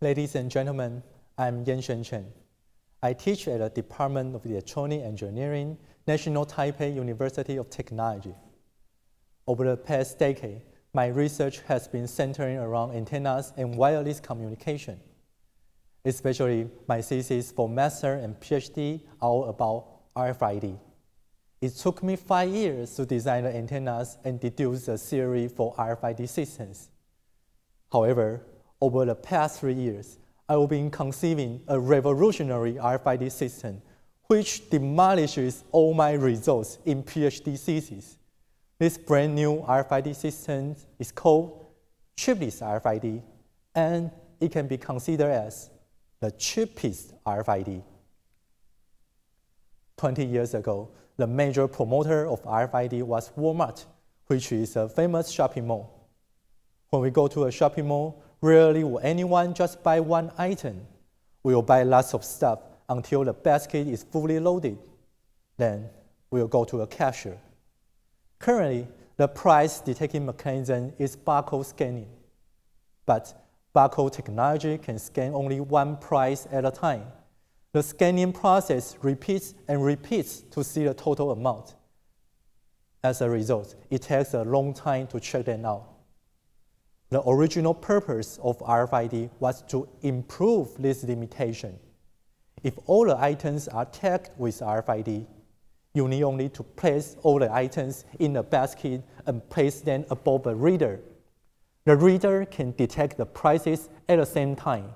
Ladies and gentlemen, I'm Yan Chen. I teach at the Department of Electronic Engineering, National Taipei University of Technology. Over the past decade, my research has been centering around antennas and wireless communication. Especially my thesis for master and PhD are about RFID. It took me five years to design the antennas and deduce the theory for RFID systems. However, over the past three years, I have been conceiving a revolutionary RFID system which demolishes all my results in PhD thesis. This brand new RFID system is called chipless RFID, and it can be considered as the cheapest RFID. 20 years ago, the major promoter of RFID was Walmart, which is a famous shopping mall. When we go to a shopping mall, Rarely will anyone just buy one item. We'll buy lots of stuff until the basket is fully loaded. Then we'll go to a cashier. Currently, the price detecting mechanism is barcode scanning. But barcode technology can scan only one price at a time. The scanning process repeats and repeats to see the total amount. As a result, it takes a long time to check them out. The original purpose of RFID was to improve this limitation. If all the items are tagged with RFID, you need only to place all the items in a basket and place them above the reader. The reader can detect the prices at the same time.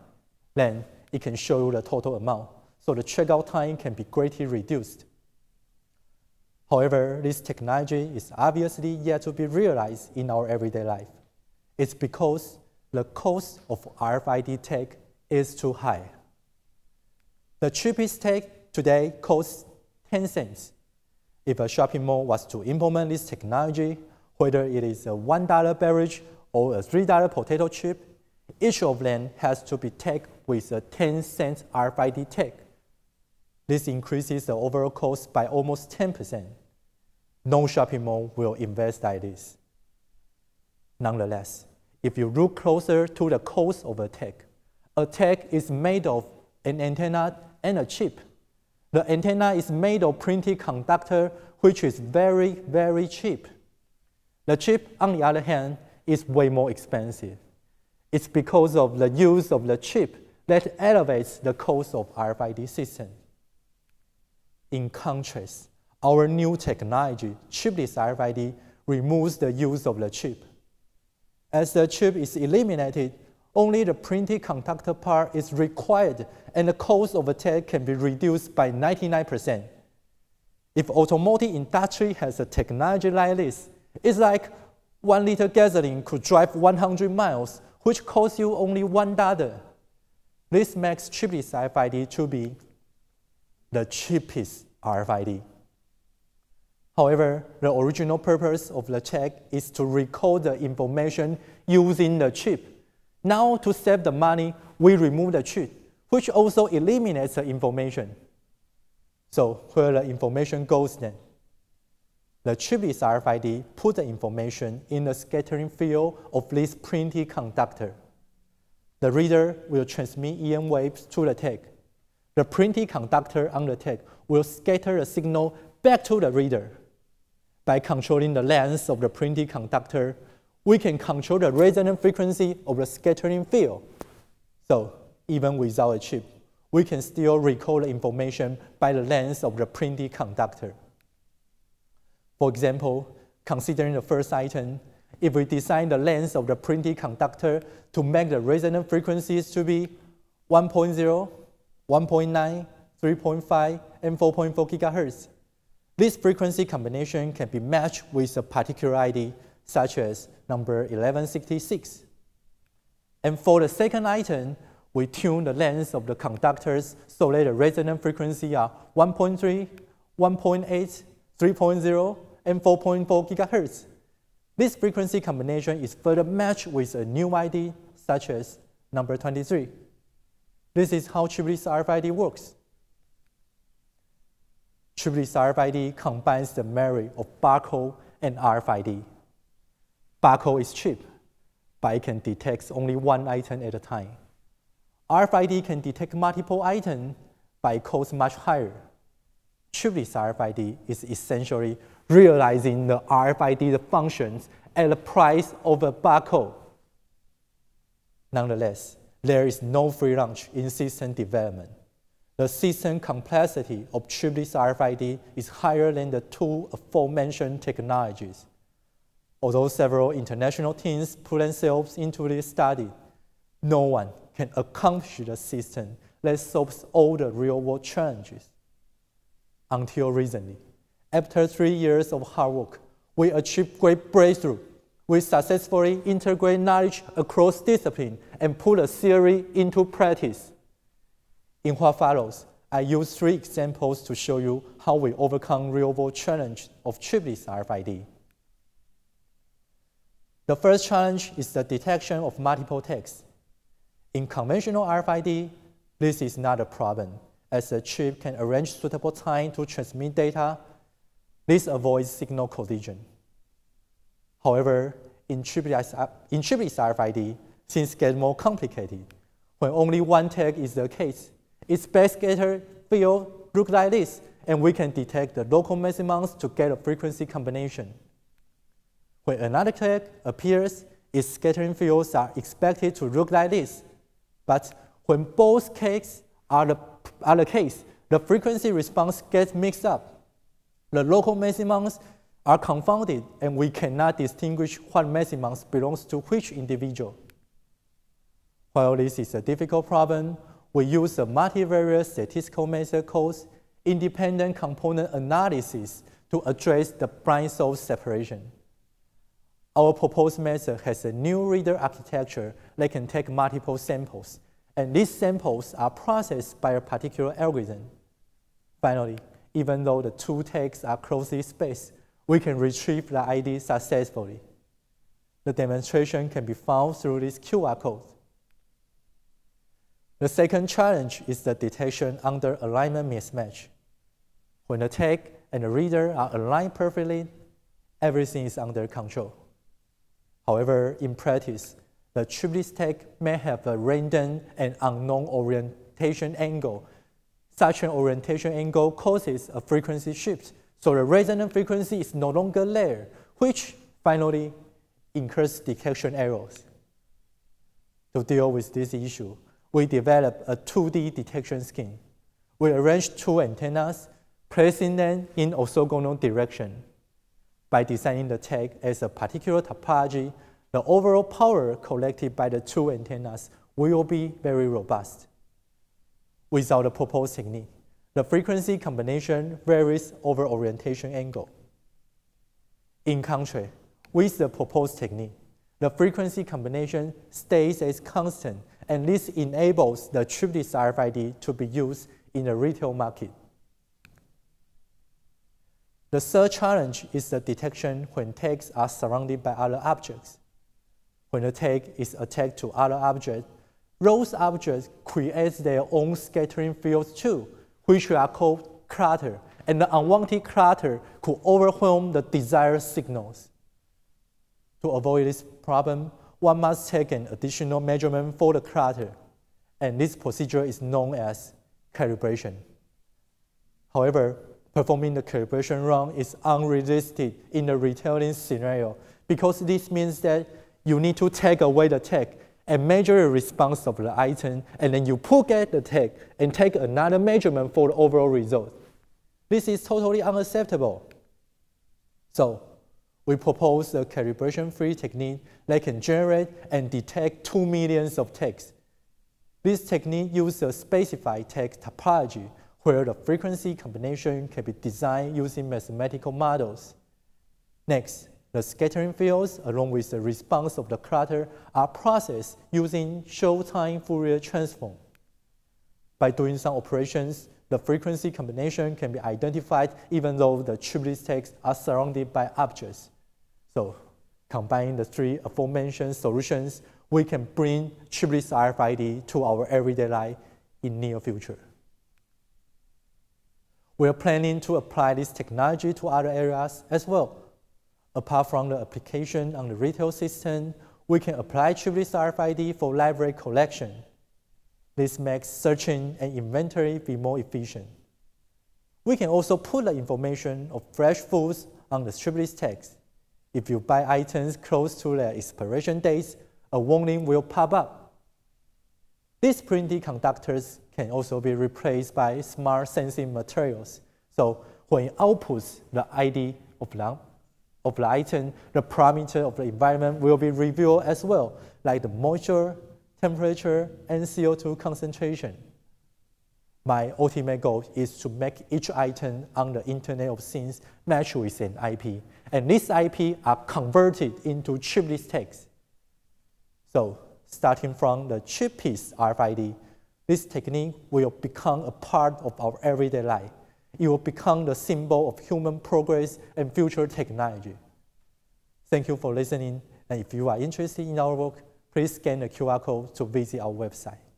Then it can show you the total amount, so the checkout time can be greatly reduced. However, this technology is obviously yet to be realized in our everyday life. It's because the cost of RFID tag is too high. The cheapest tag today costs 10 cents. If a shopping mall was to implement this technology, whether it is a $1 beverage or a $3 potato chip, each of them has to be tagged with a 10 cent RFID tag. This increases the overall cost by almost 10%. No shopping mall will invest like this. Nonetheless, if you look closer to the cause of tag, a tag is made of an antenna and a chip. The antenna is made of printed conductor, which is very, very cheap. The chip, on the other hand, is way more expensive. It's because of the use of the chip that elevates the cost of RFID system. In contrast, our new technology, chipless RFID, removes the use of the chip. As the chip is eliminated, only the printed conductor part is required and the cost of a tag can be reduced by 99%. If automotive industry has a technology like this, it's like one liter gasoline could drive 100 miles, which costs you only one dollar. This makes chiplet RFID to be the cheapest RFID. However, the original purpose of the check is to record the information using the chip. Now, to save the money, we remove the chip, which also eliminates the information. So where the information goes then? The chip is RFID, put the information in the scattering field of this printed conductor. The reader will transmit EM waves to the tag. The printed conductor on the tag will scatter the signal back to the reader by controlling the length of the printed conductor, we can control the resonant frequency of the scattering field. So even without a chip, we can still record the information by the length of the printed conductor. For example, considering the first item, if we design the length of the printed conductor to make the resonant frequencies to be 1.0, 1.9, 3.5, and 4.4 gigahertz, this frequency combination can be matched with a particular ID, such as number 1166. And for the second item, we tune the length of the conductors so that the resonant frequency are 1.3, 1.8, 3.0, and 4.4 gigahertz. This frequency combination is further matched with a new ID such as number 23. This is how chipless RFID works. Triple's RFID combines the merit of barcode and RFID. Barcode is cheap, but it can detect only one item at a time. RFID can detect multiple items, but it costs much higher. Triple's RFID is essentially realizing the RFID functions at the price of a barcode. Nonetheless, there is no free lunch in system development. The system complexity of chiplet RFID is higher than the two aforementioned technologies. Although several international teams put themselves into this study, no one can accomplish the system that solves all the real-world challenges. Until recently, after three years of hard work, we achieved great breakthrough. We successfully integrate knowledge across discipline and put the theory into practice. In what follows, I use three examples to show you how we overcome real-world challenge of chipless RFID. The first challenge is the detection of multiple tags. In conventional RFID, this is not a problem, as the chip can arrange suitable time to transmit data. This avoids signal collision. However, in chipless RFID, things get more complicated. When only one tag is the case, its scattering field looks like this, and we can detect the local maximums to get a frequency combination. When another cake appears, its scattering fields are expected to look like this. But when both cakes are the, are the case, the frequency response gets mixed up. The local maximums are confounded, and we cannot distinguish what maximums belongs to which individual. While this is a difficult problem, we use the multivariate statistical method called independent component analysis to address the blind source separation. Our proposed method has a new reader architecture that can take multiple samples, and these samples are processed by a particular algorithm. Finally, even though the two tags are closely spaced, we can retrieve the ID successfully. The demonstration can be found through this QR code. The second challenge is the detection under alignment mismatch. When the tag and the reader are aligned perfectly, everything is under control. However, in practice, the triplet tag may have a random and unknown orientation angle. Such an orientation angle causes a frequency shift, so the resonant frequency is no longer there, which finally incurs detection errors. To deal with this issue, we developed a 2D detection scheme. We arranged two antennas, placing them in orthogonal direction. By designing the tag as a particular topology, the overall power collected by the two antennas will be very robust. Without the proposed technique, the frequency combination varies over orientation angle. In contrast, with the proposed technique, the frequency combination stays as constant and this enables the chiplet RFID to be used in the retail market. The third challenge is the detection when tags are surrounded by other objects. When a tag is attached to other objects, those objects create their own scattering fields too, which are called clutter, and the unwanted clutter could overwhelm the desired signals. To avoid this problem, one must take an additional measurement for the clutter, and this procedure is known as calibration. However, performing the calibration wrong is unrealistic in the retailing scenario because this means that you need to take away the tag and measure the response of the item, and then you put back the tag and take another measurement for the overall result. This is totally unacceptable. So we propose a calibration-free technique that can generate and detect 2 millions of tags. This technique uses a specified tag topology where the frequency combination can be designed using mathematical models. Next, the scattering fields along with the response of the clutter are processed using short-time Fourier transform. By doing some operations, the frequency combination can be identified even though the triplet tags are surrounded by objects. So combining the three aforementioned solutions, we can bring chipless RFID to our everyday life in near future. We are planning to apply this technology to other areas as well. Apart from the application on the retail system, we can apply chipless RFID for library collection. This makes searching and inventory be more efficient. We can also put the information of fresh foods on the chipless tags if you buy items close to their expiration dates, a warning will pop up. These printed conductors can also be replaced by smart sensing materials. So when it outputs the ID of the, of the item, the parameter of the environment will be revealed as well, like the moisture, temperature, and CO2 concentration. My ultimate goal is to make each item on the Internet of Things match with an IP and this IP are converted into chiplet tags. So starting from the chip piece RFID, this technique will become a part of our everyday life. It will become the symbol of human progress and future technology. Thank you for listening, and if you are interested in our work, please scan the QR code to visit our website.